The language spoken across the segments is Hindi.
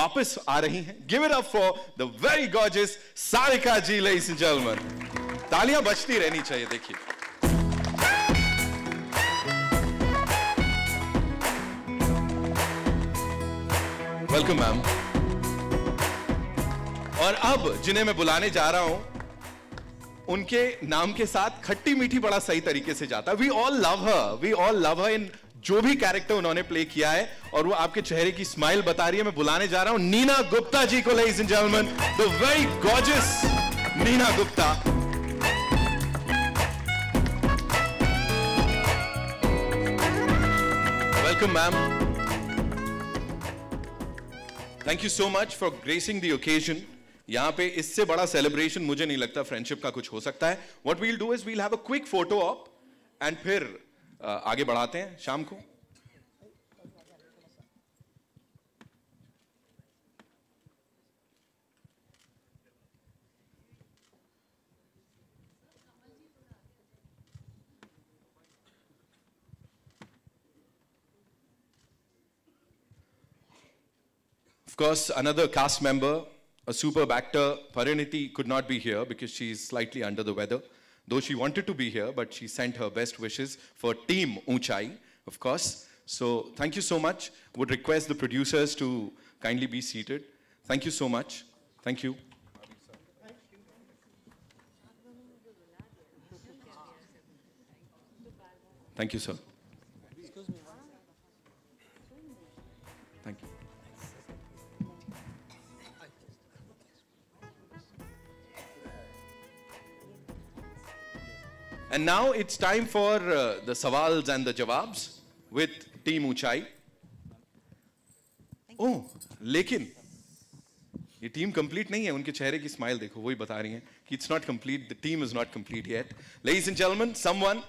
वापस आ रही हैं give it up for the very gorgeous Sarika ji ladies and gentleman तालियां बजती रहनी चाहिए देखिए वेलकम मैम और अब जिन्हें मैं बुलाने जा रहा हूं उनके नाम के साथ खट्टी मीठी बड़ा सही तरीके से जाता we all love her we all love her in जो भी कैरेक्टर उन्होंने प्ले किया है और वो आपके चेहरे की स्माइल बता रही है मैं बुलाने जा रहा हूं नीना गुप्ता जी को ladies and gentleman the very gorgeous Neena Gupta welcome ma'am thank you so much for gracing the occasion यहां पे इससे बड़ा सेलिब्रेशन मुझे नहीं लगता फ्रेंडशिप का कुछ हो सकता है what we'll do is we'll have a quick photo op and फिर आगे बढ़ाते हैं शाम को Of course, another cast member, a superb actor, Pariniti, could not be here because she's slightly under the weather. Though she wanted to be here, but she sent her best wishes for Team Uchai, of course. So thank you so much. Would request the producers to kindly be seated. Thank you so much. Thank you. Thank you, sir. And now it's time for uh, the Sawals and the Jawabs with Team Uchai. Oh, लेकिन ये टीम कंप्लीट नहीं है उनके चेहरे की स्माइल देखो वही बता रही हैं कि it's not complete the team is not complete yet ladies and gentleman someone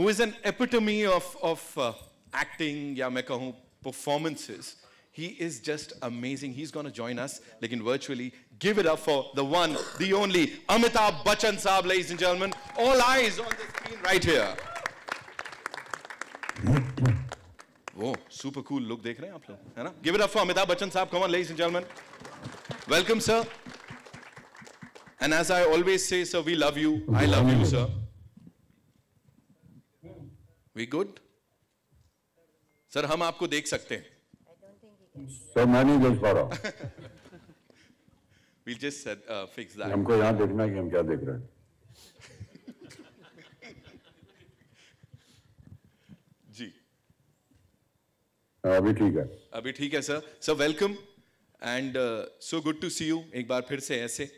who is an epitome of of uh, acting या मैं कहूँ performances he is just amazing he's going to join us like virtually give it up for the one, the only, Amitabh Bachchan Saab, ladies and gentlemen. All eyes on the screen right here. Oh, super cool look, dekh rahe aplo, give it up for Amitabh Bachchan Saab. Come on, ladies and gentlemen. Welcome, sir. And as I always say, sir, we love you. I love you, sir. We good? Sir, hum aapko dekh sakte. I don't think he can. Sir, manager for We'll just set, uh, fix that. हमको यहाँ देखना है कि हम क्या देख रहे हैं जी अभी ठीक है अभी ठीक है sir sir welcome and so good to see you एक बार फिर से ऐसे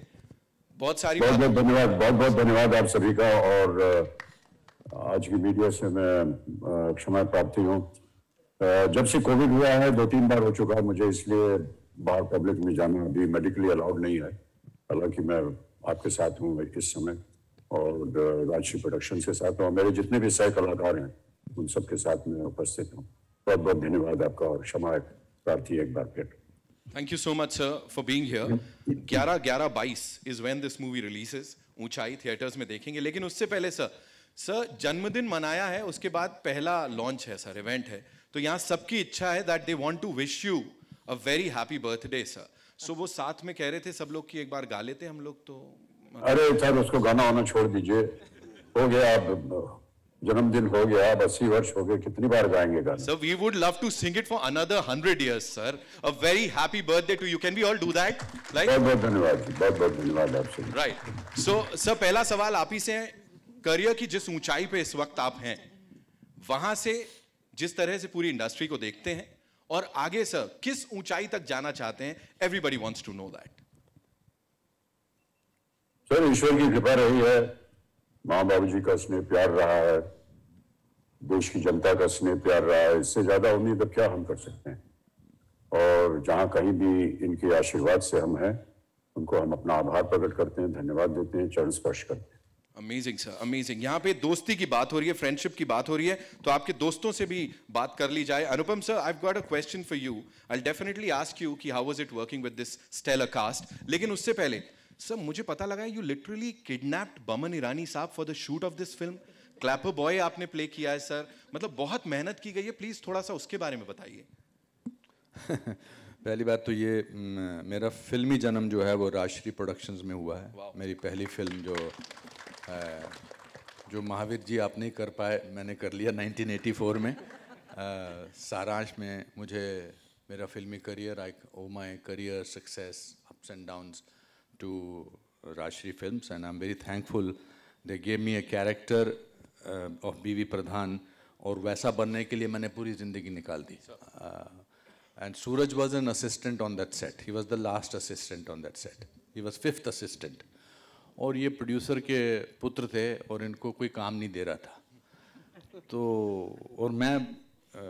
बहुत सारी बहुत बहुत धन्यवाद बहुत बहुत धन्यवाद आप सभी का और uh, आज की मीडिया से मैं uh, क्षमा प्राप्ति हूँ uh, जब से कोविड हुआ है दो तीन बार हो चुका है मुझे इसलिए बाहर पब्लिक में जाना अभी मेडिकली अलाउड नहीं है हालांकि मैं आपके साथ हूँ इस समय और राजश्री uh, प्रोडक्शन के साथ हूँ मेरे जितने भी सह कलाकार हैं उन सबके साथ मैं उपस्थित हूँ बहुत बहुत धन्यवाद आपका और क्षमा प्रार्थी एक बार फिर thank you so much sir for being here. ग्यारह 11 22 is when this movie releases. Uunchai theatres में देखेंगे लेकिन उससे पहले सर सर जन्मदिन मनाया है उसके बाद पहला लॉन्च है सर इवेंट है तो यहाँ सबकी इच्छा है that they want to wish you a very happy birthday sir so वो साथ में कह रहे थे सब लोग की एक बार गा लेते हम लोग तो अरे सर उसको गाना होना छोड़ दीजिए हो गया अब जन्मदिन हो गया अब अस्सी वर्ष हो गए कितनी बार गाएंगे गाना sir we would love to sing it for another hundred years sir a very happy birthday to you can we all do that like बहुत बहुत धन्यवाद बहुत बहुत धन्यवाद आपसे राइट सो सर पहला सवाल आप ही से है करियर की जिस ऊंचाई पे इस वक्त आप हैं वहां से जिस तरह से पूरी इंडस्ट्री को देखते हैं और आगे सर किस ऊंचाई तक जाना चाहते हैं everybody wants to know that sir ईश्वर की कृपा रही है माँ बाबू जी का स्नेह प्यार रहा है देश की जनता का स्नेह प्यार रहा है इससे ज्यादा उम्मीद अब क्या हम कर सकते हैं और जहां कहीं भी इनके आशीर्वाद से हम हैं उनको हम अपना आभार प्रकट करते हैं धन्यवाद देते हैं चरण स्पर्श करते हैं अमेजिंग सर अमेजिंग यहाँ पे दोस्ती की बात हो रही है फ्रेंडशिप की बात हो रही है तो आपके दोस्तों से भी बात कर ली जाए Anupam sir I got a question for you I definitely ask you कि how was it working with this stellar cast लेकिन उससे पहले सर मुझे पता लगा you literally kidnapped Boman Irani साहब for the shoot of this film clapper boy आपने प्ले किया है सर मतलब बहुत मेहनत की गई है प्लीज़ थोड़ा सा उसके बारे में बताइए पहली बात तो ये मेरा फिल्मी जन्म जो है वो राजश्री प्रोडक्शंस में हुआ है मेरी पहली फिल्म जो जो महावीर जी आप नहीं कर पाए मैंने कर लिया 1984 में सारांश में मुझे मेरा फिल्मी career I owe my career success ups and downs to Rajshri film and I am very thankful they gave me a character of B V Pradhan और वैसा बनने के लिए मैंने पूरी ज़िंदगी निकाल दी and Suraj was an assistant on that set he was the last assistant on that set he was fifth assistant और ये प्रोड्यूसर के पुत्र थे और इनको कोई काम नहीं दे रहा था तो और मैं आ,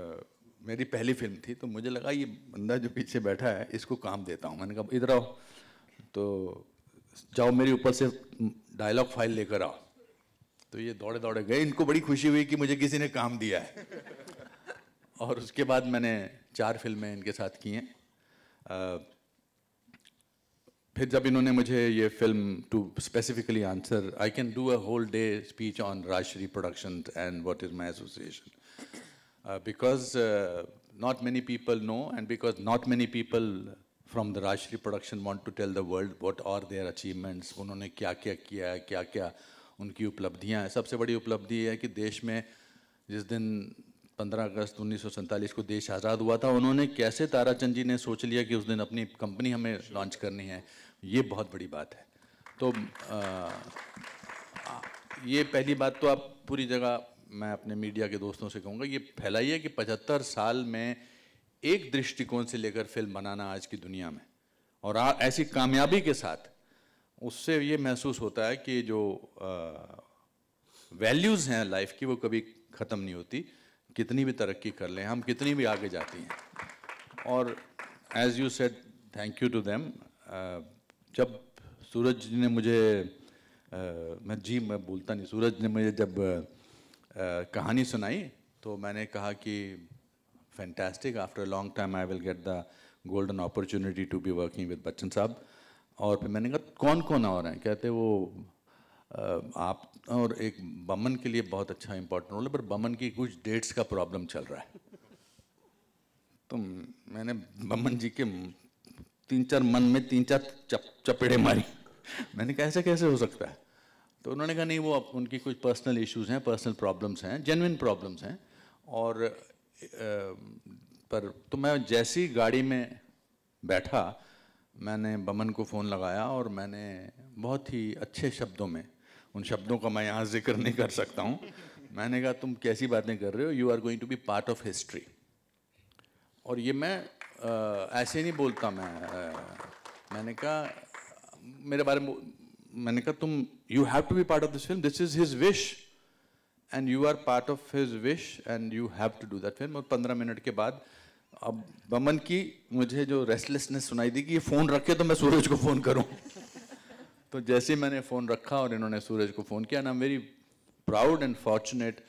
मेरी पहली फिल्म थी तो मुझे लगा ये बंदा जो पीछे बैठा है इसको काम देता हूँ मैंने कहा इधर आओ तो जाओ मेरे ऊपर से डायलॉग फाइल लेकर आओ तो ये दौड़े दौड़े गए इनको बड़ी खुशी हुई कि मुझे किसी ने काम दिया है और उसके बाद मैंने चार फिल्में इनके साथ की हैं फिर जब इन्होंने मुझे ये film to specifically answer I can do a whole day speech on Rajshri production and what is my association because not many people know and because not many people from the Rajshri production want to tell the world what are their achievements उन्होंने क्या क्या किया है क्या क्या उनकी उपलब्धियाँ हैं सबसे बड़ी उपलब्धि है कि देश में जिस दिन 15 अगस्त उन्नीस को देश आज़ाद हुआ था उन्होंने कैसे ताराचंद जी ने सोच लिया कि उस दिन अपनी कंपनी हमें लॉन्च करनी है ये बहुत बड़ी बात है तो आ, ये पहली बात तो आप पूरी जगह मैं अपने मीडिया के दोस्तों से कहूँगा ये फैलाइए कि पचहत्तर साल में एक दृष्टिकोण से लेकर फिल्म बनाना आज की दुनिया में और आ, ऐसी कामयाबी के साथ उससे ये महसूस होता है कि जो वैल्यूज़ हैं लाइफ की वो कभी ख़त्म नहीं होती कितनी भी तरक्की कर लें हम कितनी भी आगे जाती हैं और as you said thank you to them जब सूरज ने मुझे आ, मैं जी मैं बोलता नहीं सूरज ने मुझे जब आ, कहानी सुनाई तो मैंने कहा कि fantastic after a long time I will get the golden opportunity to be working with Bachchan साहब और फिर मैंने कहा कौन कौन और हैं कहते वो आप और एक बमन के लिए बहुत अच्छा इंपॉर्टेंट रोल है पर बमन की कुछ डेट्स का प्रॉब्लम चल रहा है तो मैंने बमन जी के तीन चार मन में तीन चार चप, चपेड़े मारी मैंने कहा कैसे हो सकता है तो उन्होंने कहा नहीं वो उनकी कुछ पर्सनल इश्यूज हैं पर्सनल प्रॉब्लम्स हैं जेनविन प्रॉब्लम्स हैं और आ, पर तो मैं जैसी गाड़ी में बैठा मैंने बमन को फ़ोन लगाया और मैंने बहुत ही अच्छे शब्दों में उन शब्दों का मैं यहाँ जिक्र नहीं कर सकता हूँ मैंने कहा तुम कैसी बातें कर रहे हो you are going to be part of history और ये मैं ऐसे नहीं बोलता मैं मैंने कहा मेरे बारे में मैंने कहा तुम you have to be part of this film this is his wish and you are part of his wish and you have to do that film और पंद्रह मिनट के बाद अब बमन की मुझे जो रेस्टलेसनेस सुनाई दी कि ये फ़ोन रखे तो मैं सूरज को फ़ोन करूं तो जैसे ही मैंने फ़ोन रखा और इन्होंने सूरज को फ़ोन किया and I am very proud and fortunate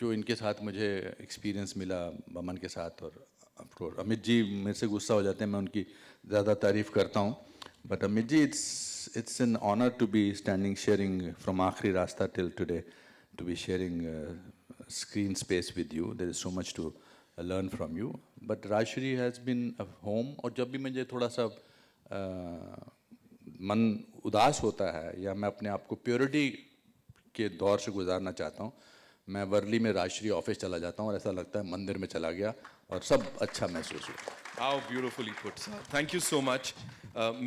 जो इनके साथ मुझे एक्सपीरियंस मिला बमन के साथ और अफकोर्स अमित जी मेरे से गुस्सा हो जाते हैं मैं उनकी ज़्यादा तारीफ़ करता हूँ but Amit ji it's it's an honour to be standing sharing from Aakhree Raasta till today to be sharing screen space with you there is so much to learn from you but Rajshri has been a home और जब भी मुझे थोड़ा सा uh, मन उदास होता है या मैं अपने आप को प्योरिटी के दौर से गुजारना चाहता हूँ मैं वर्ली में राष्ट्रीय ऑफिस चला जाता हूँ और ऐसा लगता है मंदिर में चला गया और सब अच्छा महसूस हुआ how beautifully put sir thank you so much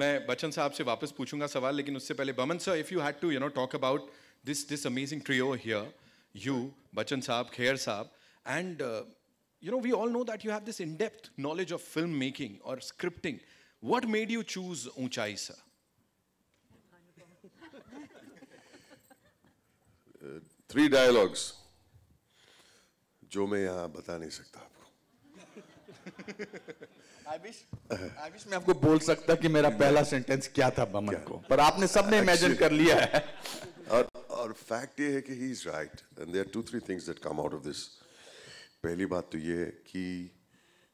मैं बच्चन साहब से वापस पूछूंगा सवाल लेकिन उससे पहले Boman sir if you had to you know talk about this this amazing trio here you Bachchan साहब खेर साहब and you know we all know that you have this in-depth knowledge of filmmaking or scripting. What made you choose Unchai, sir? Uh, three dialogues. जो मैं यहाँ बता नहीं सकता आपको आविश मैं आपको बोल सकता कि मेरा पहला सेंटेंस क्या था बमन को पर आपने सबने इमेजिन कर लिया है और और फैक्ट ये है कि he is right and there two three things that come out of this पहली बात तो ये है कि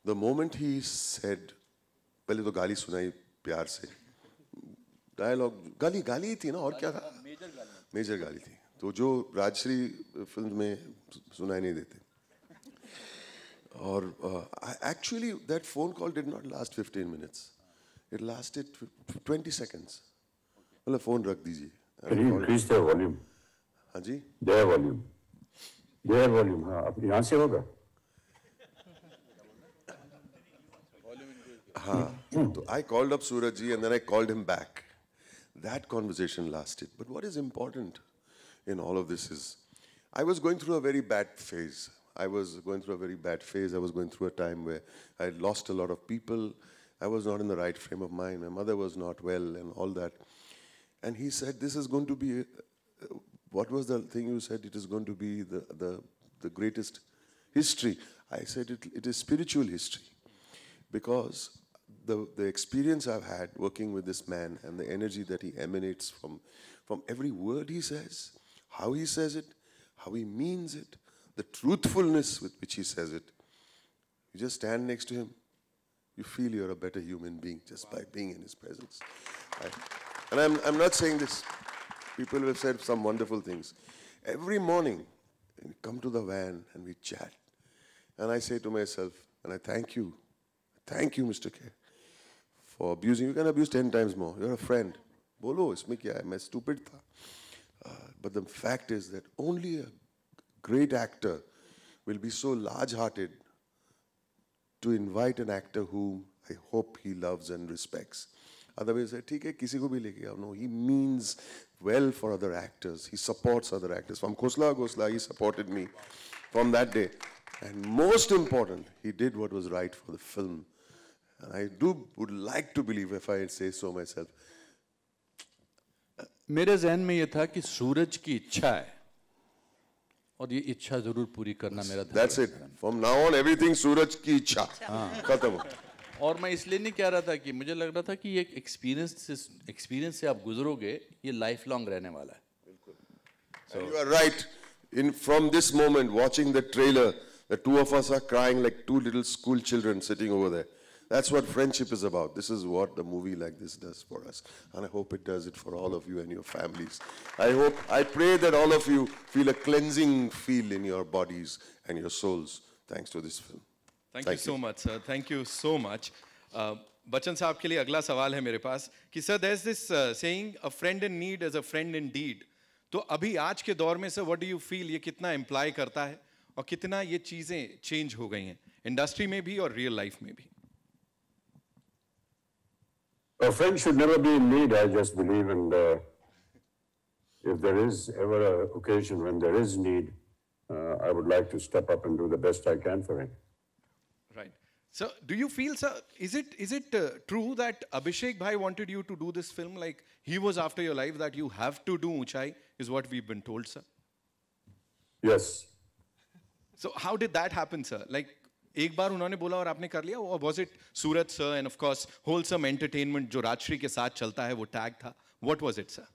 द मोमेंट ही सेड पहले तो गाली सुनाई प्यार से डायलॉग गाली गाली ही थी ना और क्या था मेजर गाली मेजर गाली थी तो जो राजश्री फिल्म में सुनाई नहीं देते Or uh, I, actually, that phone call did not last 15 minutes. It lasted 20 seconds. बोला phone रख दीजिए Can you increase their volume? Haji? Ji Their volume. Their volume. हाँ अब यहाँ से होगा I called up Suraj ji and then I called him back. That conversation lasted. But what is important in all of this is I was going through a very bad phase. I was going through a very bad phase. I was going through a time where I lost a lot of people. I was not in the right frame of mind. My mother was not well and all that. And he said, This is going to be, uh, what was the thing you said? It is going to be the, the, the greatest history. I said, it, it is spiritual history. Because the, the experience I've had working with this man and the energy that he emanates from, from every word he says, how he says it, how he means it, the truthfulness with which he says it. You just stand next to him, you feel you're a better human being just wow. by being in his presence. Right? and I'm, I'm not saying this. People have said some wonderful things. Every morning, we come to the van and we chat. And I say to myself, and I thank you, thank you, Mr. K, for abusing. You can abuse 10 times more. You're a friend. Bolo, me kya hai? Main stupid Uh, but the fact is that only a great actor will be so large-hearted to invite an actor whom I hope he loves and respects. Otherwise, No, he means well for other actors. He supports other actors. From Khosla Gosla, he supported me from that day. And most important, he did what was right for the film. And I do would like to believe, if I say so myself. मेरे जहन में ये था कि सूरज की इच्छा है और ये इच्छा जरूर पूरी करना मेरा that's it from now on everything Suraj की इच्छा हाँ। खत्म और मैं इसलिए नहीं कह रहा था कि मुझे लग रहा था कि ये एक्सपीरियंस से एक्सपीरियंस से आप गुजरोगे ये लाइफ लॉन्ग रहने वाला है बिल्कुल you are right in from this moment watching the trailer the two of us are crying like two little school children sitting over there That's what friendship is about. This is what the movie like this does for us. And I hope it does it for all of you and your families. I hope, I pray that all of you feel a cleansing feel in your bodies and your souls thanks to this film. Thank, you, so much, sir. Thank you so much. Uh, Bachchan saab ke liye agla sawal hai mere paas. Ki sir, there's this uh, saying, a friend in need is a friend indeed. So, abhi aaj ke sir, what do you feel? Ye kitna imply karta hai? Aur kitna ye cheezein change ho gayi hain? Industry mein bhi real life mein a friend should never be in need, I just believe, and uh, if there is ever an occasion when there is need, uh, I would like to step up and do the best I can for him. Right. So, do you feel, sir, is it, is it uh, true that Abhishek Bhai wanted you to do this film? Like, he was after your life that you have to do Uchai, is what we've been told, sir? Yes. So, how did that happen, sir? Like, एक बार उन्होंने बोला और आपने कर लिया was it Suraj sir and of course wholesome entertainment जो राजश्री के साथ चलता है वो टैग था वट वॉज इट सर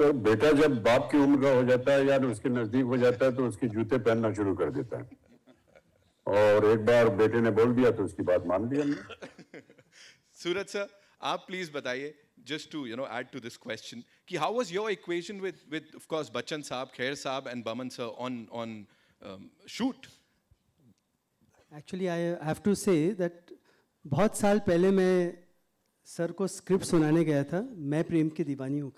तो बेटा जब बाप की उम्र का हो जाता है यार उसके नजदीक हो जाता है तो उसके जूते पहनना शुरू कर देता है और एक बार बेटे ने बोल दिया तो उसकी बात मान लिया हमने सूरत सर आप प्लीज बताइए just to you know add to this question कि how was your equation with with of course Bachchan साहब खैर साहब and Boman sir on on um, shoot. Actually, I have to say that बहुत साल पहले मैं सर को स्क्रिप्ट सुनाने गया था मैं प्रेम की दीवानी हूँ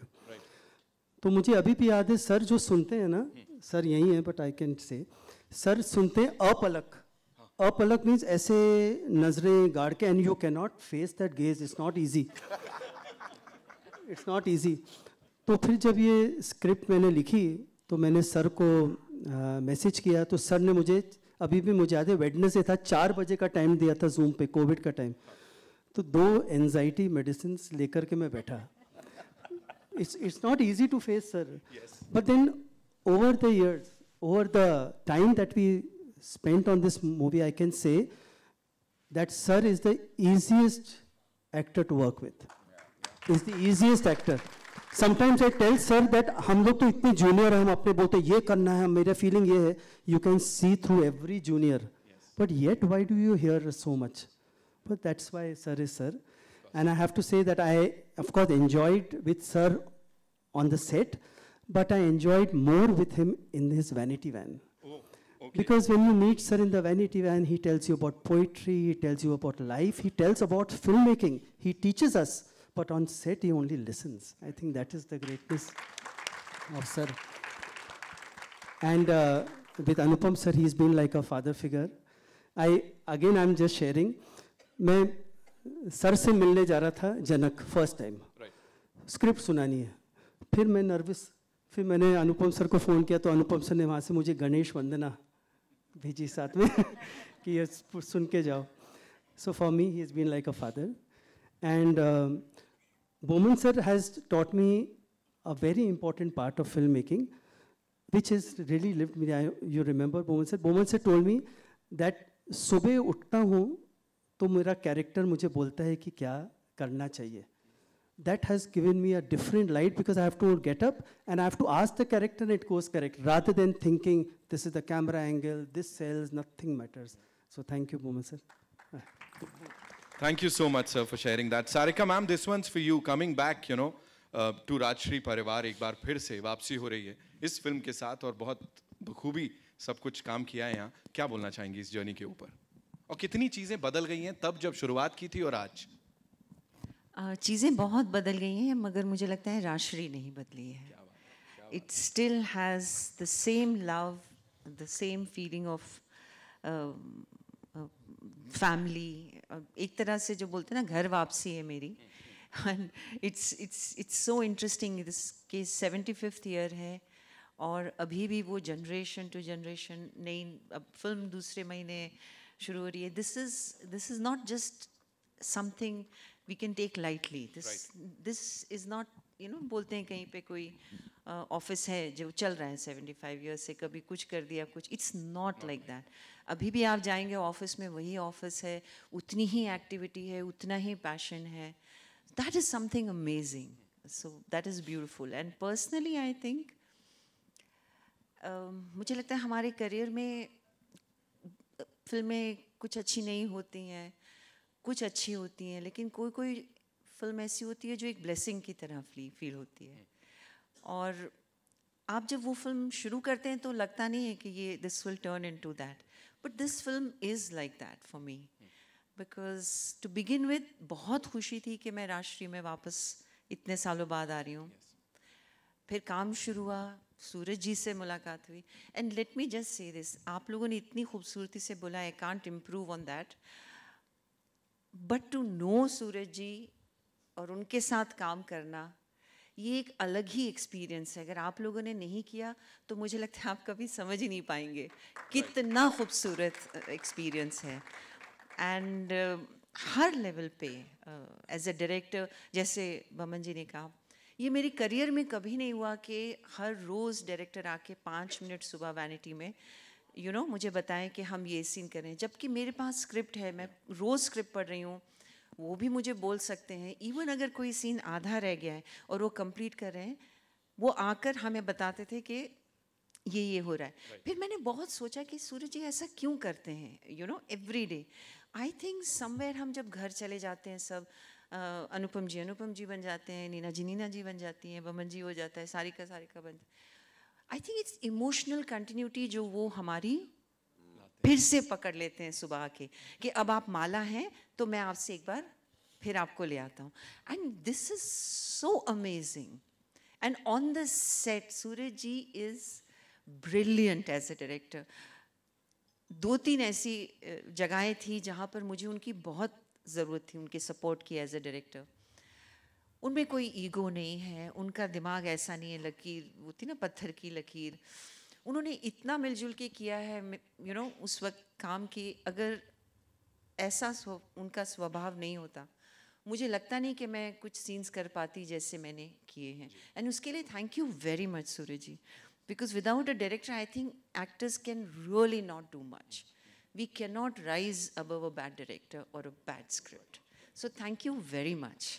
तो मुझे अभी भी याद है सर जो सुनते हैं ना हम्म। सर यही है but I can say sir सुनते हैं अपलक हाँ। अपलक मीन्स ऐसे नजरें गाड़ के and you can not face that gaze it's not easy it's not easy तो फिर जब ये स्क्रिप्ट मैंने लिखी तो मैंने सर को मैसेज किया तो सर ने मुझे अभी भी मुझे याद है से था चार बजे का टाइम दिया था जूम पे कोविड का टाइम तो दो एनजाइटी मेडिसिन लेकर के मैं बैठा it's it's not easy to face sir but then over the years over the time that we spend on this movie I can say that sir is the easiest actor to work with is the He's actor sometimes I tell sir that हम लोग तो इतने जूनियर हैं हम अपने बोलते ये करना है मेरा फीलिंग ये है you can see through every junior but yet why do you hair so much but that's why sir is sir and I have to say that I of course enjoyed with sir on the set but I enjoyed more with him in his vanity van because when you meet sir in the vanity van he tells you about poetry he tells you about life he tells about film making he teaches us But on set, he only listens. I think that is the greatness of Sir. And uh, with Anupam Sir, he's been like a father figure. I again, I'm just sharing. मैं सर से मिलने जा रहा था जनक फर्स्ट टाइम स्क्रिप्ट सुनानी है फिर मैं नर्वस फिर मैंने अनुपम सर को फ़ोन किया तो अनुपम सर ने वहाँ से मुझे गणेश वंदना भेजी साथ में कि ये सुन के जाओ so for me he is been like a father and Boman sir has taught me a very important part of filmmaking, which has really lived me. I, you remember Boman sir? Boman sir told me that सुबह उठता हूँ तो मेरा character मुझे बोलता है कि क्या करना चाहिए that has given me a different light because I have to get up and I have to ask the character and it goes correct rather than thinking this is the camera angle, this sells, nothing matters. So thank you, Boman sir. Thank you so much, sir, for sharing that. Sarika ma'am, this one's for you. Coming back, you know, uh, to Rajshree परिवार एक बार फिर से वापसी हो रही है इस फिल्म के साथ और बहुत बखूबी सब कुछ काम किया है यहाँ क्या बोलना चाहेंगी इस जर्नी के ऊपर और कितनी चीज़ें बदल गई हैं तब जब शुरुआत की थी और आज चीज़ें बहुत बदल गई हैं मगर मुझे लगता है राजश्री नहीं बदली है it still has the same love the same feeling of family एक तरह से जो बोलते हैं ना घर वापसी है मेरी and it's it's it's so interesting this के सेवेंटी फिफ्थ ईयर है और अभी भी वो जनरेशन टू जनरेशन नई अब फिल्म दूसरे महीने शुरू हो रही है this is this is not just something we can take lightly this this is not you know बोलते हैं कहीं पे कोई ऑफिस है जो चल रहा है सेवेंटी फाइव ईयर्स से कभी कुछ कर दिया कुछ इट्स नॉट लाइक दैट अभी भी आप जाएंगे ऑफिस में वही ऑफिस है उतनी ही एक्टिविटी है उतना ही पैशन है that is something amazing so that is beautiful and personally I think मुझे लगता है हमारे करियर में फिल्में कुछ अच्छी नहीं होती हैं कुछ अच्छी होती हैं लेकिन कोई कोई फिल्म ऐसी होती है जो एक ब्लेसिंग की तरह फील होती है और आप जब वो फिल्म शुरू करते हैं तो लगता नहीं है कि ये this will turn into that but this film is like that for me because to begin with बहुत खुशी थी कि मैं राष्ट्रीय में वापस इतने सालों बाद आ रही हूँ फिर काम शुरू हुआ सूरज जी से मुलाकात हुई and let me just say this आप लोगों ने इतनी खूबसूरती से बोला I can't improve on that but to know Suraj ji और उनके साथ काम करना ये एक अलग ही एक्सपीरियंस है अगर आप लोगों ने नहीं किया तो मुझे लगता है आप कभी समझ ही नहीं पाएंगे कितना खूबसूरत एक्सपीरियंस है एंड uh, हर लेवल पे एज अ डायरेक्टर जैसे बमन जी ने कहा ये मेरी करियर में कभी नहीं हुआ कि हर रोज़ डायरेक्टर आके पाँच मिनट सुबह वैनिटी में यू you नो know, मुझे बताएं कि हम ये सीन करें जबकि मेरे पास स्क्रिप्ट है मैं रोज़ स्क्रिप्ट पढ़ रही हूँ वो भी मुझे बोल सकते हैं इवन अगर कोई सीन आधा रह गया है और वो कंप्लीट कर रहे हैं वो आकर हमें बताते थे कि ये ये हो रहा है right. फिर मैंने बहुत सोचा कि सूरज जी ऐसा क्यों करते हैं you know every day I think somewhere हम जब घर चले जाते हैं सब आ, अनुपम जी अनुपम जी बन जाते हैं नीना जी नीना जी बन जाती हैं बमन जी हो जाता है सारिका सारिका बन I think it's emotional continuity जो वो हमारी फिर से पकड़ लेते हैं सुबह के कि अब आप माला हैं तो मैं आपसे एक बार फिर आपको ले आता हूँ and this is so amazing and on the set Suraj ji is brilliant as a director दो तीन ऐसी जगहें थी जहाँ पर मुझे उनकी बहुत ज़रूरत थी उनके सपोर्ट की एज ए डायरेक्टर उनमें कोई ईगो नहीं है उनका दिमाग ऐसा नहीं है लकीर वो थी ना पत्थर की लकीर उन्होंने इतना मिलजुल के किया है यू you नो know, उस वक्त काम की अगर ऐसा उनका स्वभाव नहीं होता मुझे लगता नहीं कि मैं कुछ सीन्स कर पाती जैसे मैंने किए हैं एंड उसके लिए thank you very much Suraj ji because without a director I think actors can really not do much we can not rise above a bad director और a bad script so thank you very much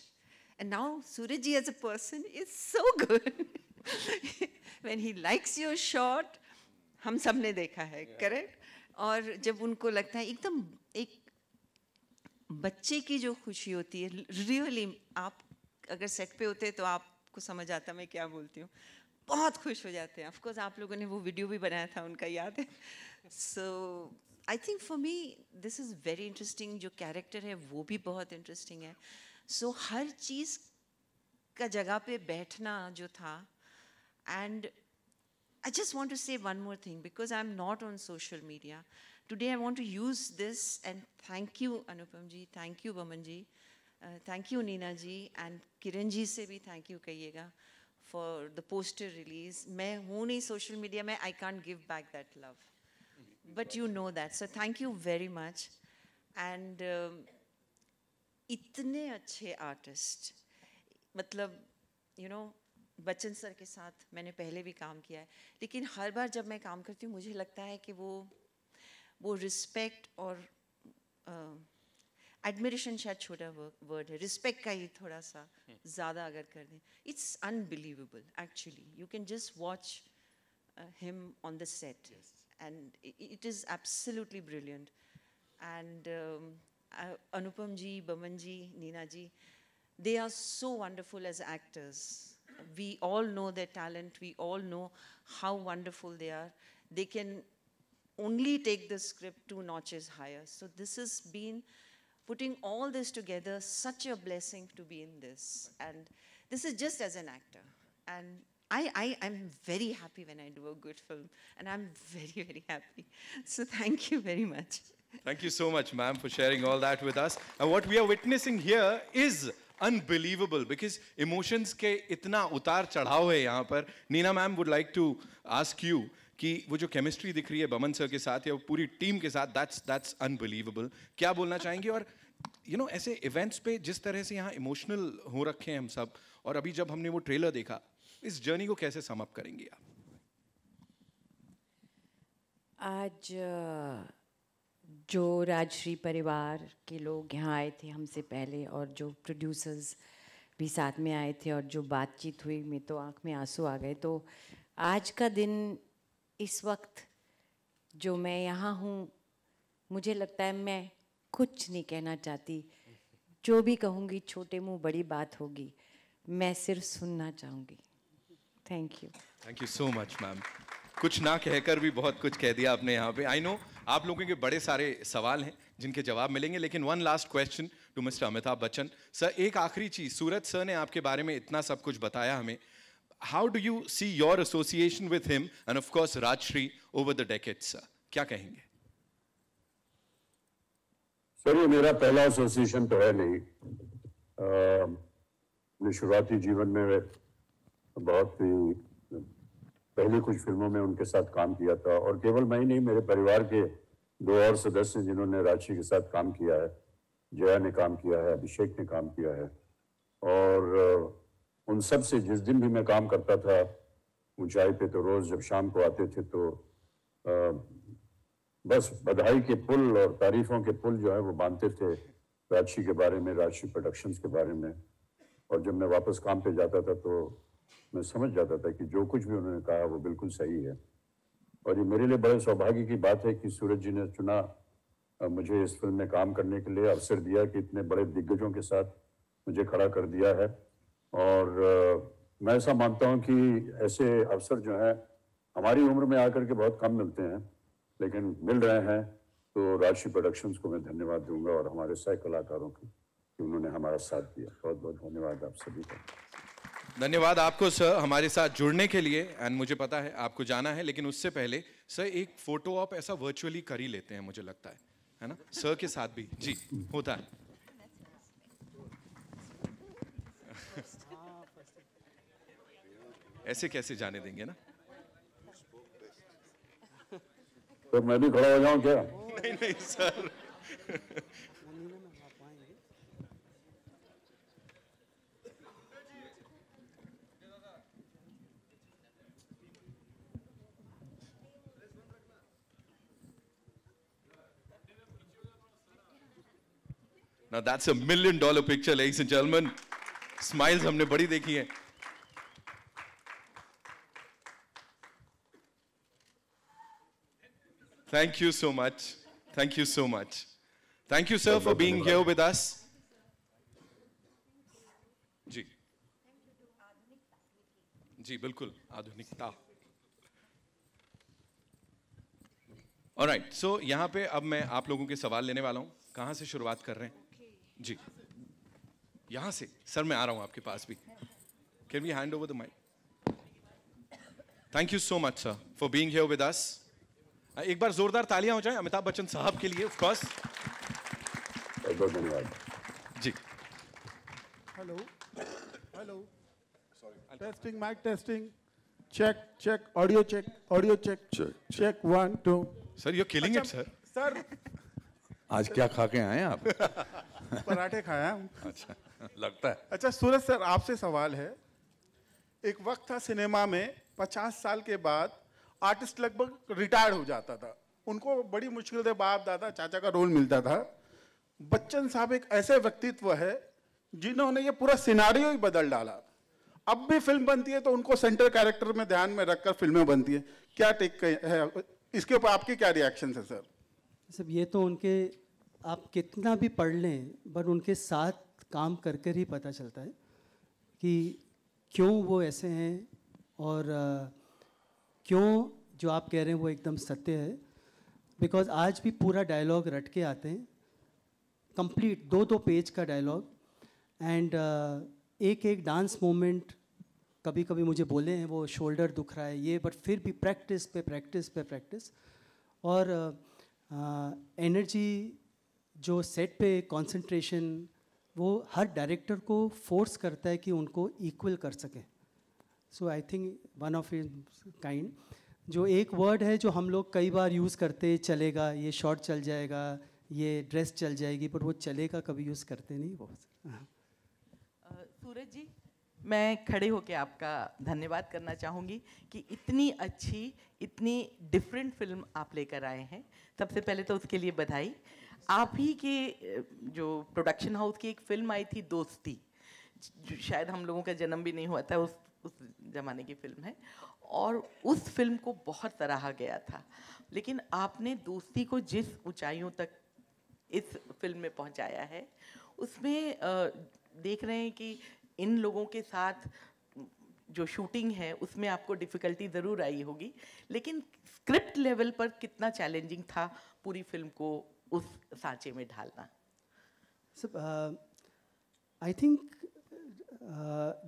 and now Suraj ji as a person is so good when he likes your shot हम सब ने देखा है करेक्ट yeah. और जब उनको लगता है एकदम एक बच्चे की जो खुशी होती है रियली आप अगर सेट पे होते तो आपको समझ आता मैं क्या बोलती हूँ बहुत खुश हो जाते हैं ऑफकोर्स आप लोगों ने वो वीडियो भी बनाया था उनका याद है so I think for me this is very interesting जो कैरेक्टर है वो भी बहुत इंटरेस्टिंग है सो so, हर चीज़ का जगह पे बैठना जो था and I just want to say one more thing because I am not on social media Today I want to use this and thank you Anupam ji, thank you Vaman ji, uh, thank you Neena ji and Kiran ji se bhi thank you kahiyega for the poster release. मैं हूँ नहीं social media mein, I can't give back that love. But you know that. So thank you very much. And um, इतने अच्छे artist matlab, you know Bachchan sir के साथ मैंने पहले भी काम किया है लेकिन हर बार जब मैं काम करती हूँ मुझे लगता है कि वो वो रिस्पेक्ट और एडमिरेशन शायद छोटा वर्ड है रिस्पेक्ट का ही थोड़ा सा hmm. ज़्यादा अगर कर दें it's unbelievable actually you can just watch him on the set and it is absolutely brilliant and Anupam ji Boman ji Neena ji they are so wonderful as actors we all know the talent we all know how wonderful they are they can only take the script two notches higher. So this has been putting all this together, such a blessing to be in this. And this is just as an actor. And I, I, i am very happy when I do a good film, and I'm very, very happy. So thank you very much. Thank you so much, ma'am, for sharing all that with us. And what we are witnessing here is unbelievable because emotions ke itna utar chadhao hai yahan par. Nina ma'am would like to ask you कि वो जो केमिस्ट्री दिख रही है बमन सर के साथ या पूरी टीम के साथ दैट्स दैट्स अनबिलीवेबल क्या बोलना चाहेंगे और यू you नो know, ऐसे इवेंट्स पे जिस तरह से यहाँ इमोशनल हो रखे हैं हम सब और अभी जब हमने वो ट्रेलर देखा इस जर्नी को कैसे समअप करेंगे आप आज जो राजश्री परिवार के लोग यहाँ आए थे हमसे पहले और जो प्रोड्यूसर्स भी साथ में आए थे और जो बातचीत हुई मैं तो आंख में आंसू आ गए तो आज का दिन इस वक्त जो मैं यहाँ हूँ मुझे लगता है मैं कुछ नहीं कहना चाहती जो भी कहूँगी छोटे मुँह बड़ी बात होगी मैं सिर्फ सुनना चाहूँगी thank you thank you so much ma'am कुछ ना कहकर भी बहुत कुछ कह दिया आपने यहाँ पे आई नो आप लोगों के बड़े सारे सवाल हैं जिनके जवाब मिलेंगे लेकिन one last question to mister Amitabh Bachchan sir एक आखिरी चीज़ सूरत सर ने आपके बारे में इतना सब कुछ बताया हमें how do you see your association with him and of course Rajshri over the decades sir क्या कहेंगे सर ये मेरा पहला एसोसिएशन तो है नहीं अपने शुरुआती जीवन में बहुत ही पहले कुछ फिल्मों में उनके साथ काम किया था और केवल मैं ही नहीं मेरे परिवार के दो और सदस्य जिन्होंने राशि के साथ काम किया है जया ने काम किया है अभिषेक ने काम किया है और उन सब से जिस दिन भी मैं काम करता था ऊंचाई पे तो रोज़ जब शाम को आते थे तो आ, बस बधाई के पुल और तारीफों के पुल जो है वो बांधते थे राशि के बारे में राजशी प्रोडक्शंस के बारे में और जब मैं वापस काम पे जाता था तो मैं समझ जाता था कि जो कुछ भी उन्होंने कहा वो बिल्कुल सही है और ये मेरे लिए बड़े सौभाग्य की बात है कि सूरज जी ने चुना मुझे इस फिल्म में काम करने के लिए अवसर दिया कि इतने बड़े दिग्गजों के साथ मुझे खड़ा कर दिया है और मैं ऐसा मानता हूं कि ऐसे अवसर जो हैं हमारी उम्र में आकर के बहुत कम मिलते हैं लेकिन मिल रहे हैं तो राशि प्रोडक्शंस को मैं धन्यवाद दूंगा और हमारे सह कलाकारों को कि उन्होंने हमारा साथ दिया बहुत बहुत धन्यवाद आप सभी का धन्यवाद आपको सर हमारे साथ जुड़ने के लिए एंड मुझे पता है आपको जाना है लेकिन उससे पहले सर एक फोटो आप ऐसा वर्चुअली कर ही लेते हैं मुझे लगता है है ना सर के साथ भी जी होता है ऐसे कैसे जाने देंगे ना तो मैं भी खड़ा हो जाऊं क्या नहीं नहीं sir Now that's a million dollar picture, ladies and gentlemen. Smiles हमने बड़ी देखी है Thank you so much. Thank you so much. Thank you, sir, for being here with us. जी जी बिल्कुल आधुनिकता और राइट सो यहाँ पे अब मैं आप लोगों के सवाल लेने वाला हूँ कहाँ से शुरुआत कर रहे हैं जी यहाँ से सर मैं आ रहा हूँ आपके पास भी can we hand over the mic thank you so much sir for being here with us हाँ, एक बार जोरदार तालियां हो जाए अमिताभ बच्चन साहब के लिए ऑफकोर्स धन्यवाद जी hello hello sorry testing mic testing check check audio check audio check check one two sir you killing it sir sir आज क्या खा के आए आप पराठे खाया हूँ अच्छा लगता है अच्छा सूरज सर आपसे सवाल है एक वक्त था सिनेमा में पचास साल के बाद आर्टिस्ट लगभग रिटायर्ड हो जाता था उनको बड़ी मुश्किल से बाप दादा चाचा का रोल मिलता था बच्चन साहब एक ऐसे व्यक्तित्व है जिन्होंने ये पूरा सिनारियो ही बदल डाला अब भी फिल्म बनती है तो उनको सेंटर कैरेक्टर में ध्यान में रखकर फिल्में बनती है क्या टेक है इसके ऊपर आपके क्या रिएक्शन है सर सब ये तो उनके आप कितना भी पढ़ लें बट उनके साथ काम कर कर ही पता चलता है कि क्यों वो ऐसे हैं और आ, क्यों जो आप कह रहे हैं वो एकदम सत्य है बिकॉज आज भी पूरा डायलॉग रट के आते हैं कंप्लीट दो दो पेज का डायलॉग एंड एक एक डांस मोमेंट कभी कभी मुझे बोले हैं वो शोल्डर दुख रहा है ये बट फिर भी प्रैक्टिस पे प्रैक्टिस पे प्रैक्टिस और एनर्जी uh, uh, जो सेट पे कंसंट्रेशन वो हर डायरेक्टर को फोर्स करता है कि उनको इक्वल कर सकें so I think one of kind जो एक वर्ड है जो हम लोग कई बार यूज़ करते चलेगा ये शॉर्ट चल जाएगा ये ड्रेस चल जाएगी बट वो चलेगा कभी यूज़ करते नहीं वो हाँ। सूरज जी मैं खड़े होकर आपका धन्यवाद करना चाहूँगी कि इतनी अच्छी इतनी डिफरेंट फिल्म आप लेकर आए हैं सबसे पहले तो उसके लिए बधाई आप ही के जो प्रोडक्शन हाउस की एक फिल्म आई थी दोस्ती शायद हम लोगों का जन्म भी नहीं हुआ था उस उस ज़माने की फिल्म है और उस फिल्म को बहुत सराहा गया था लेकिन आपने दोस्ती को जिस ऊंचाइयों तक इस फिल्म में पहुंचाया है उसमें देख रहे हैं कि इन लोगों के साथ जो शूटिंग है उसमें आपको डिफ़िकल्टी ज़रूर आई होगी लेकिन स्क्रिप्ट लेवल पर कितना चैलेंजिंग था पूरी फिल्म को उस सांचे में ढालना आई थिंक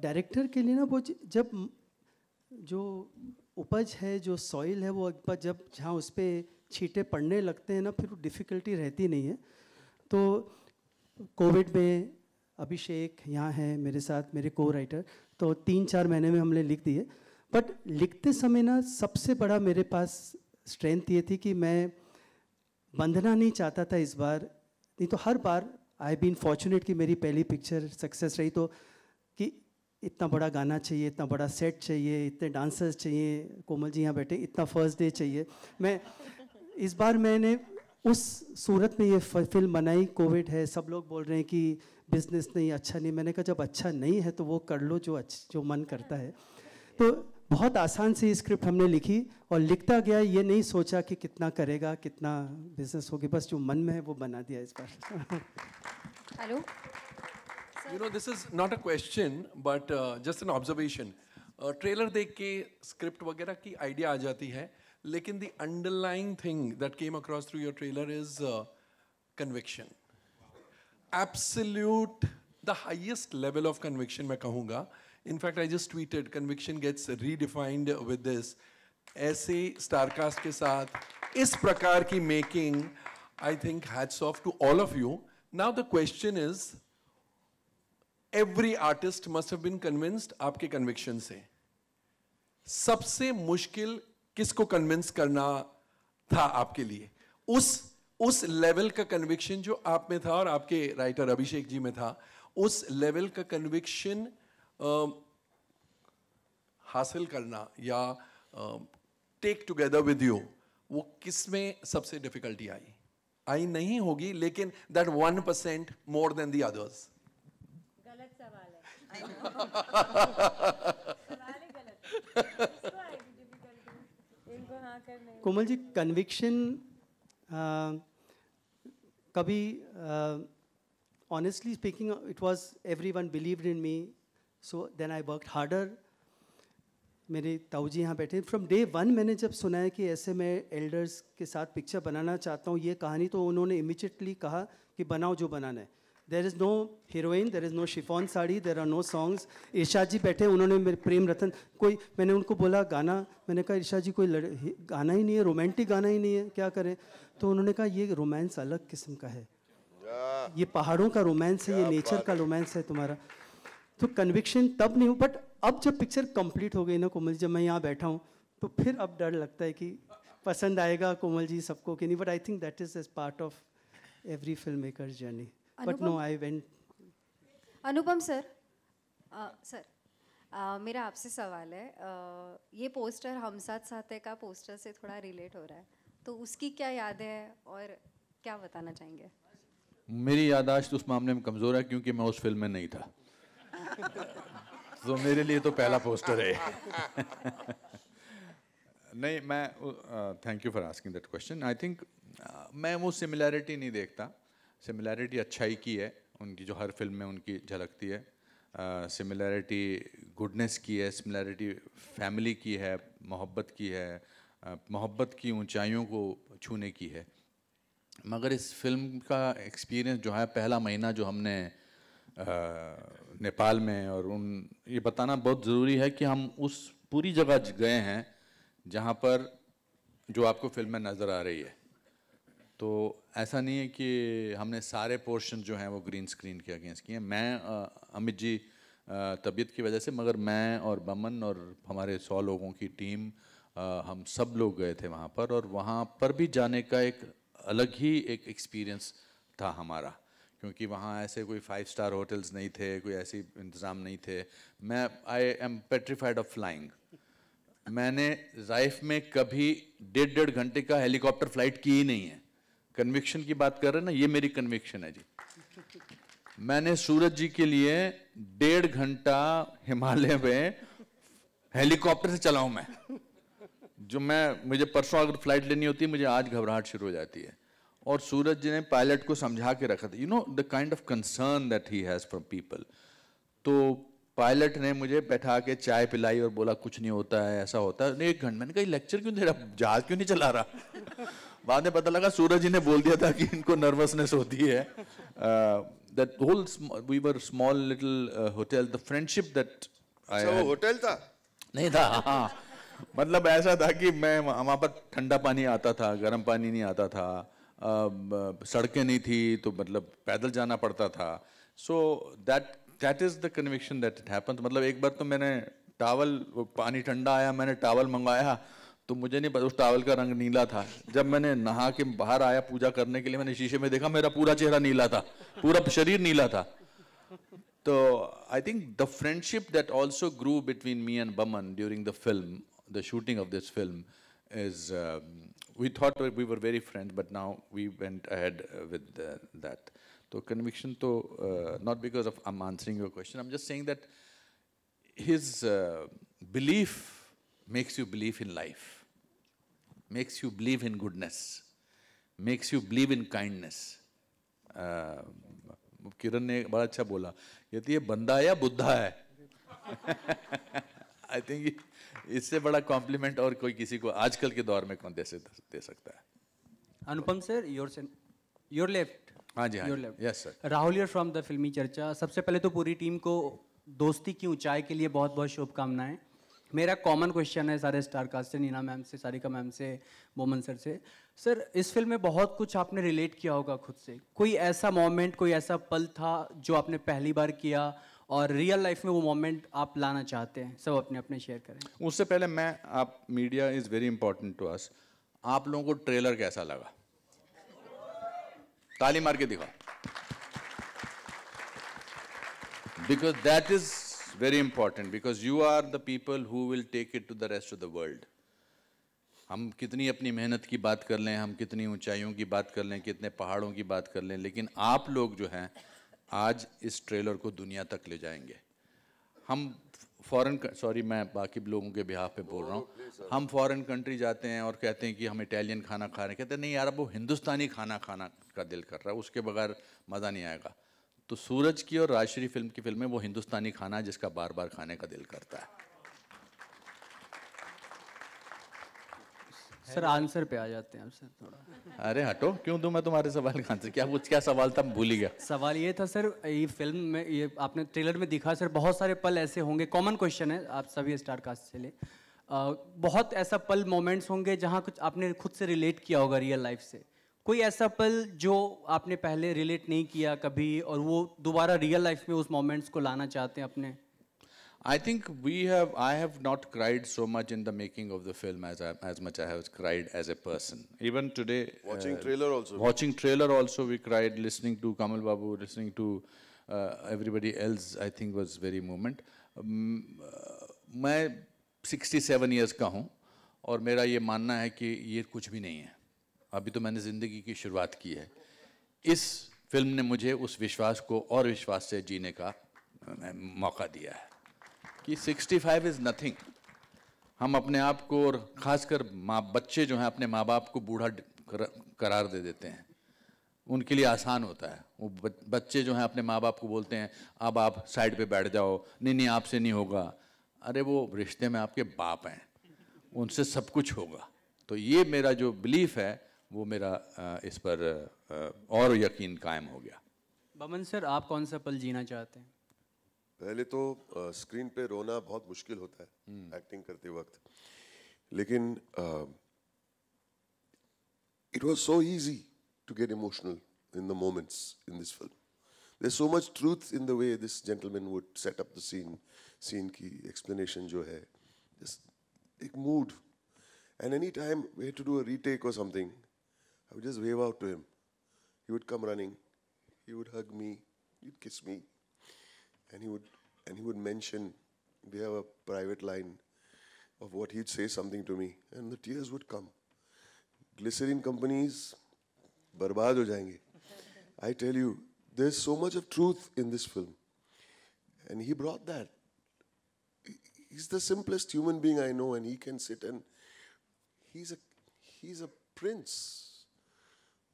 डायरेक्टर के लिए ना वो जब जो उपज है जो सॉइल है वो एक बार जब जहाँ उस पर छीटे पड़ने लगते हैं ना फिर डिफ़िकल्टी रहती नहीं है तो कोविड में अभिषेक यहाँ है मेरे साथ मेरे को राइटर तो तीन चार महीने में हमने लिख दिए बट लिखते समय ना सबसे बड़ा मेरे पास स्ट्रेंथ ये थी कि मैं बंधना नहीं चाहता था इस बार नहीं तो हर बार आई बीन फॉर्चुनेट कि मेरी पहली पिक्चर सक्सेस रही तो इतना बड़ा गाना चाहिए इतना बड़ा सेट चाहिए इतने डांसर्स चाहिए कोमल जी यहाँ बैठे इतना फर्स्ट डे चाहिए मैं इस बार मैंने उस सूरत में ये फिल्म बनाई कोविड है सब लोग बोल रहे हैं कि बिजनेस नहीं अच्छा नहीं मैंने कहा जब अच्छा नहीं है तो वो कर लो जो अच्छा जो मन करता है तो बहुत आसान से स्क्रिप्ट हमने लिखी और लिखता गया ये नहीं सोचा कि कितना करेगा कितना बिजनेस होगी बस जो मन में है वो बना दिया इस बार hello you know, this is not a question, but uh, just an observation. Trailer trailer dekke script wagera ki idea aa jati hai. Lekin the underlying thing that came across through your trailer is uh, conviction. Absolute, the highest level of conviction mein kahunga. In fact, I just tweeted, conviction gets redefined with this. Aise starcast ke saath, is prakar ki making, I think hats off to all of you. Now the question is, every artist must have been convinced आपके कन्विक्शन से सबसे मुश्किल किसको कन्विंस करना था आपके लिए उस उस लेवल का कन्विक्शन जो आप में था और आपके राइटर अभिषेक जी में था उस लेवल का कन्विक्शन हासिल करना या टेक टुगेदर विद यू वो किस में सबसे डिफिकल्टी आई आई नहीं होगी लेकिन that one percent more than the others गलत सवाल है हाँ कोमल जी कन्विक्शन कभी honestly speaking it was every one believed in me so then I work harder मेरे ताऊ जी यहाँ बैठे फ्रॉम डे वन मैंने जब सुना है कि ऐसे मैं एल्डर्स के साथ पिक्चर बनाना चाहता हूँ ये कहानी तो उन्होंने इमिजिएटली कहा कि बनाओ जो बनाना है there is no heroine there is no chiffon sari there are no songs Irsha ji बैठे उन्होंने मेरे प्रेम रतन कोई मैंने उनको बोला गाना मैंने कहा ईर्षा जी कोई लड़ गाना ही नहीं है रोमांटिक गाना ही नहीं है क्या करें तो उन्होंने कहा ये रोमांस अलग किस्म का है ये पहाड़ों का रोमांस है ये नेचर का रोमांस है तुम्हारा तो कन्विक्शन तब नहीं हो बट अब जब पिक्चर कंप्लीट हो गई ना कोमल जब मैं यहाँ बैठा हूँ तो फिर अब डर लगता है कि पसंद आएगा कोमल जी सबको कि नहीं but I think that is as part of every film maker journey but no i went anupam sir uh, Uh, मेरा आपसे सवाल है uh, ये पोस्टर हम साथ साथ का पोस्टर से थोड़ा रिलेट हो रहा है तो उसकी क्या याद है और क्या बताना चाहेंगे मेरी यादाश्त उस मामले में कमज़ोर है क्योंकि मैं उस फिल्म में नहीं था तो मेरे लिए तो पहला पोस्टर है नहीं मैं thank you for asking that question I think मैं वो सिमिलैरिटी नहीं देखता सिमिलैरिटी अच्छाई की है उनकी जो हर फिल्म में उनकी झलकती है सिमिलैरिटी गुडनेस की है सिमिलैरिटी फैमिली की है मोहब्बत की है मोहब्बत की ऊंचाइयों को छूने की है मगर इस फिल्म का एक्सपीरियंस जो है पहला महीना जो हमने नेपाल में और उन ये बताना बहुत ज़रूरी है कि हम उस पूरी जगह गए हैं जहाँ पर जो आपको फिल्म में नज़र आ रही है तो ऐसा नहीं है कि हमने सारे पोर्शन जो हैं वो ग्रीन स्क्रीन के अगेंस्ट किए मैं अमित जी तबीयत की वजह से मगर मैं और बमन और हमारे सौ लोगों की टीम आ, हम सब लोग गए थे वहाँ पर और वहाँ पर भी जाने का एक अलग ही एक एक्सपीरियंस था हमारा क्योंकि वहाँ ऐसे कोई फाइव स्टार होटल्स नहीं थे कोई ऐसी इंतज़ाम नहीं थे मैं I am petrified of flying मैंने लाइफ में कभी डेढ़ डेढ़ घंटे का हेलीकॉप्टर फ्लाइट की ही नहीं है कन्विक्शन की बात कर रहे हैं ना ये मेरी कन्विक्शन है जी मैंने सूरज जी के लिए डेढ़ घंटा हिमालय में हेलीकॉप्टर से चलाऊ मैं जो मैं मुझे परसों अगर फ्लाइट लेनी होती है मुझे आज घबराहट शुरू हो जाती है और सूरज जी ने पायलट को समझा के रखा था you know the kind of concern that he has from people तो पायलट ने मुझे बैठा के चाय पिलाई और बोला कुछ नहीं होता है ऐसा होता है एक घंटे मैंने कहा लेक्चर क्यों दे रहा जहाज क्यों नहीं चला रहा बाद में पता लगा सूरज जी ने बोल दिया था कि इनको नर्वसनेस होती है that whole we were small little hotel the friendship that I वो होटल था नहीं था हाँ मतलब ऐसा था कि मैं वहाँ पर ठंडा पानी आता था गर्म पानी नहीं आता था सड़कें नहीं थी तो मतलब पैदल जाना पड़ता था so that that is the conviction that it happen मतलब एक बार तो मैंने टावल पानी ठंडा आया मैंने टावल मंगाया तो मुझे नहीं पता उस टावल का रंग नीला था जब मैंने नहा के बाहर आया पूजा करने के लिए मैंने शीशे में देखा मेरा पूरा चेहरा नीला था पूरा शरीर नीला था तो I think the friendship that also grow between me and Boman during the film the shooting of this film is we thought we were very friend but now we went ahead with that तो कन्विक्शन तो not because of I am answering your question I am just saying that his belief makes you believe in life makes you believe in goodness, makes you believe in kindness. Uh, Kiran ne bada acha bola, कहती ye banda है या बुद्धा है आई थिंक इससे बड़ा कॉम्प्लीमेंट और कोई किसी को आजकल के दौर में कौन दे, दे सकता है Anupam sir your your left हाँ जी हाँ yes sir Rahul your from the Filmi Charcha सबसे पहले तो पूरी टीम को दोस्ती की ऊंचाई के लिए बहुत बहुत शुभकामनाएं मेरा कॉमन क्वेश्चन है सारे स्टारकास्ट से नीना मैम से सारिका मैम से मोमन सर से सर इस फिल्म में बहुत कुछ आपने रिलेट किया होगा खुद से कोई ऐसा मोमेंट कोई ऐसा पल था जो आपने पहली बार किया और रियल लाइफ में वो मोमेंट आप लाना चाहते हैं सब अपने अपने शेयर करें उससे पहले मैं आप media is very important to us आप लोगों को ट्रेलर कैसा लगा ताली मार के दिखा because that is very important because you are the people who will take it to the rest of the world. हम कितनी अपनी मेहनत की बात कर लें हम कितनी ऊंचाइयों की बात कर लें कितने पहाड़ों की बात कर लें लेकिन आप लोग जो हैं आज इस ट्रेलर को दुनिया तक ले जाएंगे हम फॉरेन सॉरी मैं बाकी लोगों के बिहाफ पे बोल रहा हूँ oh, हम फॉरेन कंट्री जाते हैं और कहते हैं कि हम इटालियन खाना खा रहे हैं कहते हैं नहीं यार अब वो हिंदुस्तानी खाना खाना का दिल कर रहा है उसके बगैर मज़ा नहीं आएगा तो सूरज की और राजश्री फिल्म की फिल्में वो हिंदुस्तानी खाना है जिसका बार बार खाने का दिल करता है सर आंसर पे आ जाते हैं सर थोड़ा अरे हटो क्यों दूं मैं तुम्हारे सवाल का आंसर क्या कुछ क्या सवाल था भूल ही गया सवाल ये था सर ये फिल्म में ये आपने ट्रेलर में दिखा सर बहुत सारे पल ऐसे होंगे कॉमन क्वेश्चन है आप सभी स्टार कास्ट से ले आ, बहुत ऐसा पल मोमेंट्स होंगे जहाँ कुछ आपने खुद से रिलेट किया होगा रियल लाइफ से कोई ऐसा पल जो आपने पहले रिलेट नहीं किया कभी और वो दोबारा रियल लाइफ में उस मोमेंट्स को लाना चाहते हैं अपने I think we have I have not cried so much in the making of the film as as much I have cried as a person even today watching trailer also watching trailer also we cried listening to Kamal Babu listening to everybody else I think was very moment मैं 67 इयर्स का हूं और मेरा ये मानना है कि ये कुछ भी नहीं है अभी तो मैंने ज़िंदगी की शुरुआत की है इस फिल्म ने मुझे उस विश्वास को और विश्वास से जीने का मौका दिया है कि 65 इज़ नथिंग हम अपने आप को और ख़ासकर माँ बच्चे जो हैं अपने माँ बाप को बूढ़ा करार दे देते हैं उनके लिए आसान होता है वो बच्चे जो हैं अपने माँ बाप को बोलते हैं अब आप साइड पे बैठ जाओ नहीं नहीं आपसे नहीं होगा अरे वो रिश्ते में आपके बाप हैं उनसे सब कुछ होगा तो ये मेरा जो बिलीफ है वो मेरा इस पर और यकीन कायम हो गया बमन सर आप कौन सा पल जीना चाहते हैं पहले तो स्क्रीन पे रोना बहुत मुश्किल होता है हम्म। एक्टिंग करते वक्त लेकिन it was so easy to get emotional in the moments in this film there so much truth in the way this gentleman would set up the scene scene की एक्सप्लेनेशन जो है एक mood and any time we have to do a retake और something I would just wave out to him. He would come running. He would hug me. He'd kiss me. And he would and he would mention we have a private line of what he'd say something to me. And the tears would come. Glycerin companies बर्बाद हो I tell you, there's so much of truth in this film. And he brought that. He's the simplest human being I know, and he can sit and he's a he's a prince.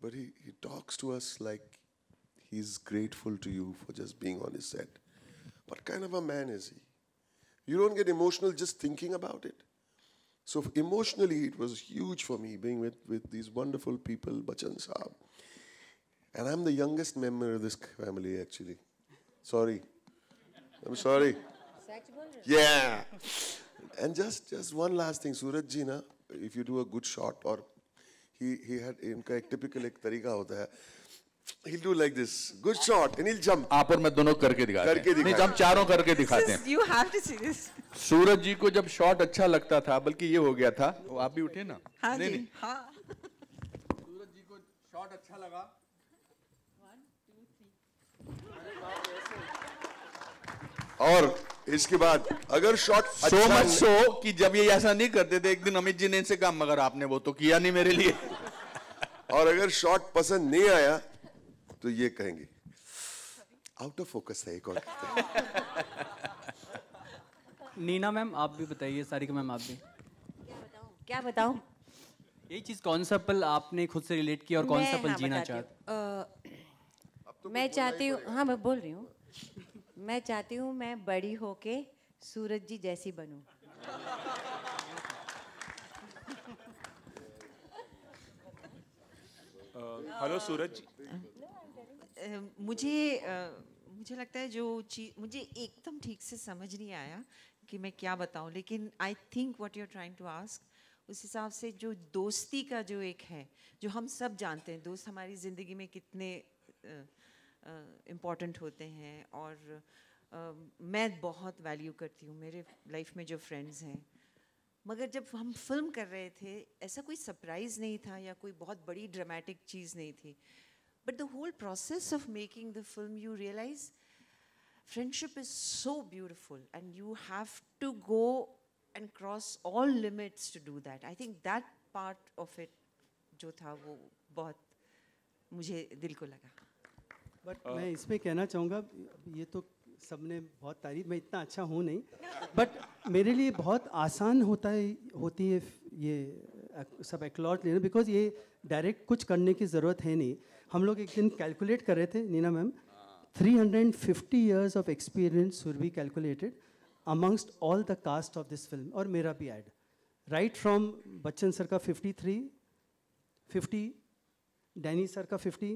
But he, he talks to us like he's grateful to you for just being on his set. What kind of a man is he? You don't get emotional just thinking about it. So emotionally, it was huge for me being with, with these wonderful people, Bachchan Saab. And I'm the youngest member of this family, actually. Sorry. I'm sorry. Yeah. And just, just one last thing, Suraj Ji, if you do a good shot or he, had इनका एक typical एक तरीका होता है He'll do like this. Good shot, and he'll jump. आप और मैं दोनों करके दिखाते करके हैं। नहीं हम चारों करके दिखाते हैं। You have to see this. सूरज जी को जब शॉट अच्छा लगता था, बल्कि ये हो गया था। वो आप भी उठे ना। हाँ नहीं, हाँ। सूरज जी को शॉट अच्छा लगा। One, two, three. और इसके बाद अगर शॉट सो मच सो कि जब ये ऐसा नहीं करते थे एक दिन अमित जी ने इनसे काम मगर आपने वो तो किया नहीं मेरे लिए और अगर शॉट पसंद नहीं आया तो ये कहेंगे आउट ऑफ फोकस है एक और नीना मैम आप भी बताइए सारी का मैम आप भी क्या बताऊं ये चीज कौन सा पल आपने खुद से रिलेट किया और कौन सा पल हाँ जीना चाहते मैं चाहती हूँ हाँ मैं बोल रही हूँ मैं चाहती हूँ मैं बड़ी होके सूरज जी जैसी बनूं hello uh, Suraj ji uh, मुझे uh, मुझे लगता है जो चीज मुझे एकदम ठीक से समझ नहीं आया कि मैं क्या बताऊं लेकिन I think what you are trying to ask उस हिसाब से जो दोस्ती का जो एक है जो हम सब जानते हैं दोस्त हमारी ज़िंदगी में कितने uh, इम्पॉर्टेंट होते हैं और मैं बहुत वैल्यू करती हूँ मेरे लाइफ में जो फ्रेंड्स हैं मगर जब हम फिल्म कर रहे थे ऐसा कोई सरप्राइज़ नहीं था या कोई बहुत बड़ी ड्रामेटिक चीज़ नहीं थी but the whole process of making the film you realize friendship is so beautiful and you have to go and cross all limits to do that I think that part of it जो था वो बहुत मुझे दिल को लगा बट uh. मैं इसमें कहना चाहूँगा ये तो सबने बहुत तारीफ मैं इतना अच्छा हूँ नहीं बट मेरे लिए बहुत आसान होता है होती है ये सब एक्लॉट लेना बिकॉज ये डायरेक्ट कुछ करने की ज़रूरत है नहीं हम लोग एक दिन कैलकुलेट कर रहे थे नीना मैम 350 हाँ। years of experience will be calculated amongst all the cast of this film और मेरा भी add right from Bachchan sir का 53 50 डैनी सर का 50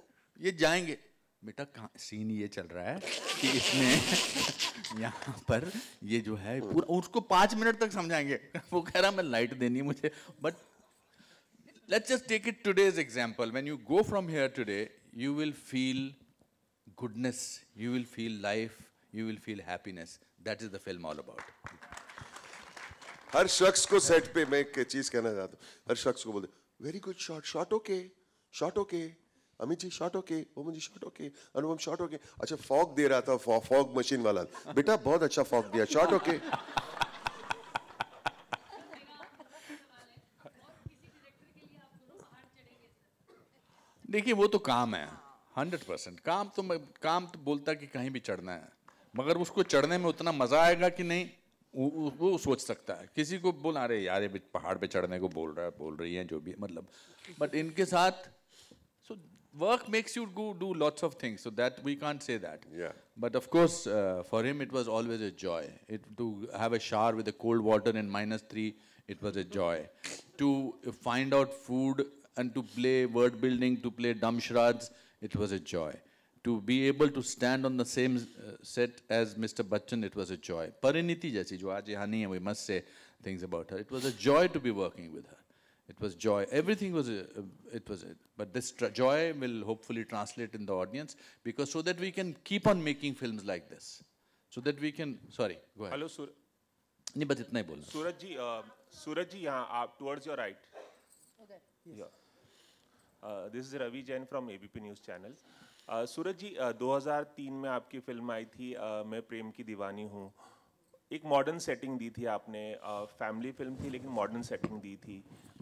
ये जाएंगे बेटा कहाँ सीन ये चल रहा है कि इसमें यहाँ पर ये जो है पूरा उसको पाँच मिनट तक समझाएंगे वो कह रहा मैं लाइट देनी है मुझे but let's just take it today's example. When you go from here today, you will feel goodness, you will feel life, you will feel happiness. That is the film all about. हर शख्स को सेट पे मैं एक चीज कहना चाहता हूँ हर शख्स को बोलते very good shot shot okay shot okay Amit ji shot okay Boman ji shot okay Anupam shot okay अच्छा फॉग दे रहा था फॉग मशीन वाला बेटा बहुत अच्छा फॉग दिया शॉट ओके देखिए वो तो काम है हंड्रेड परसेंट काम तो काम तो बोलता कि कहीं भी चढ़ना है मगर उसको चढ़ने में उतना मज़ा आएगा कि नहीं वो, वो सोच सकता है किसी को बोला अरे यार पहाड़ पे चढ़ने को बोल रहा है बोल रही है जो भी मतलब बट इनके साथ सो work makes you go do lots of things, so that we can't say that. Yeah. But of course, uh, for him it was always a joy. It, to have a shower with the cold water in minus three, it was a joy. to find out food and to play word building, to play dumb charades, it was a joy. To be able to stand on the same uh, set as Mr. Bachchan, it was a joy. Pariniti Jasi, jo aaj we must say things about her. It was a joy to be working with her. It was joy. Everything was, uh, it was, uh, but this joy will hopefully translate in the audience because so that we can keep on making films like this. So that we can, sorry, go ahead. Hello, Sur नहीं बस इतना ही बोलना सूरज जी सूरज uh, जी यहाँ आप towards your right this is Ravi Jain from ABP news channel Suraj ji uh, 2003 में आपकी फिल्म आई थी uh, मैं प्रेम की दीवानी हूँ uh, एक मॉडर्न सेटिंग दी थी आपने फैमिली फिल्म थी लेकिन मॉडर्न सेटिंग दी थी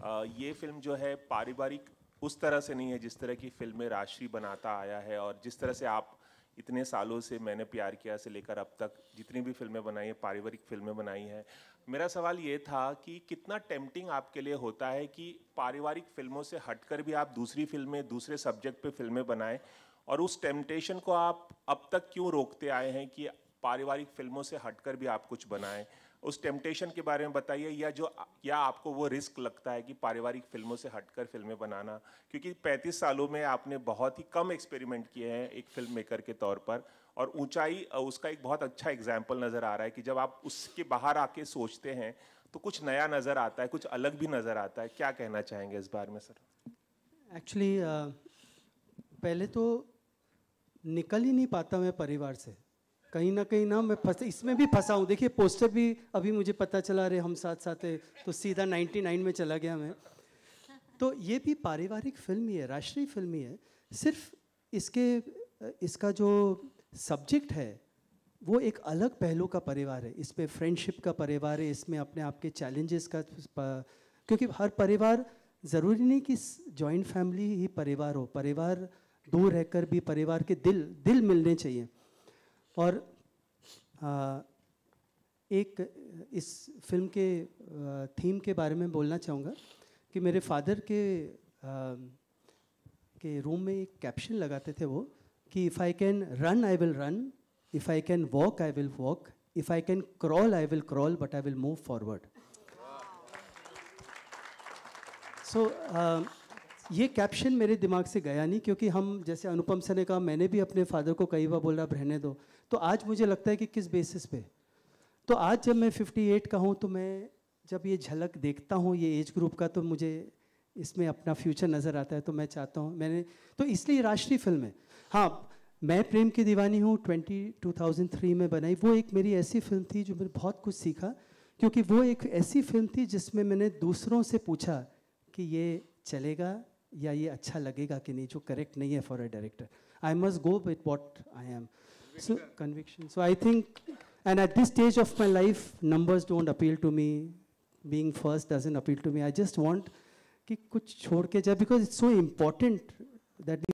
आ, ये फिल्म जो है पारिवारिक उस तरह से नहीं है जिस तरह की फिल्में राशि बनाता आया है और जिस तरह से आप इतने सालों से मैंने प्यार किया से लेकर अब तक जितनी भी फिल्में बनाई हैं पारिवारिक फिल्में बनाई हैं मेरा सवाल ये था कि कितना टेम्पटिंग आपके लिए होता है कि पारिवारिक फिल्मों से हटकर भी आप दूसरी फिल्में दूसरे सब्जेक्ट पे फिल्में बनाएं और उस टेम्पटेशन को आप अब तक क्यों रोकते आए हैं कि पारिवारिक फिल्मों से हटकर भी आप कुछ बनाएं उस टेम्पटेशन के बारे में बताइए या जो या आपको वो रिस्क लगता है कि पारिवारिक फिल्मों से हटकर फिल्में बनाना क्योंकि 35 सालों में आपने बहुत ही कम एक्सपेरिमेंट किए हैं एक फिल्म मेकर के तौर पर और ऊंचाई उसका एक बहुत अच्छा एग्जाम्पल नज़र आ रहा है कि जब आप उसके बाहर आके सोचते हैं तो कुछ नया नज़र आता है कुछ अलग भी नज़र आता है क्या कहना चाहेंगे इस बारे में सर एक्चुअली uh, पहले तो निकल ही नहीं पाता मैं परिवार से कहीं ना कहीं ना मैं फंसा इसमें भी फंसा हूँ देखिए पोस्टर भी अभी मुझे पता चला रहे हम साथ साथ तो सीधा 99 में चला गया मैं तो ये भी पारिवारिक फिल्म ही है राष्ट्रीय फिल्म ही है सिर्फ इसके इसका जो सब्जेक्ट है वो एक अलग पहलू का परिवार है इसमें फ्रेंडशिप का परिवार है इसमें अपने आप के चैलेंजेस का क्योंकि हर परिवार ज़रूरी नहीं कि जॉइंट फैमिली ही परिवार हो परिवार दूर रहकर भी परिवार के दिल दिल मिलने चाहिए और आ, एक इस फिल्म के थीम के बारे में बोलना चाहूँगा कि मेरे फादर के आ, के रूम में एक कैप्शन लगाते थे वो कि if I can run I will run if I can walk I will walk if I can crawl I will crawl but I will move forward so ये कैप्शन मेरे दिमाग से गया नहीं क्योंकि हम जैसे अनुपम सर ने कहा मैंने भी अपने फादर को कई बार बोला रहने दो तो आज मुझे लगता है कि किस बेसिस पे तो आज जब मैं 58 का हूँ तो मैं जब ये झलक देखता हूँ ये एज ग्रुप का तो मुझे इसमें अपना फ्यूचर नज़र आता है तो मैं चाहता हूँ मैंने तो इसलिए राष्ट्रीय फिल्म है हाँ मैं प्रेम की दीवानी हूँ ट्वेंटी 2003 में बनाई वो एक मेरी ऐसी फिल्म थी जो मैंने बहुत कुछ सीखा क्योंकि वो एक ऐसी फिल्म थी जिसमें मैंने दूसरों से पूछा कि ये चलेगा या ये अच्छा लगेगा कि नहीं जो करेक्ट नहीं है for a director I must go with what I am so, conviction. So I think, and at this stage of my life, numbers don't appeal to me. Being first doesn't appeal to me. I just want because it's so important that because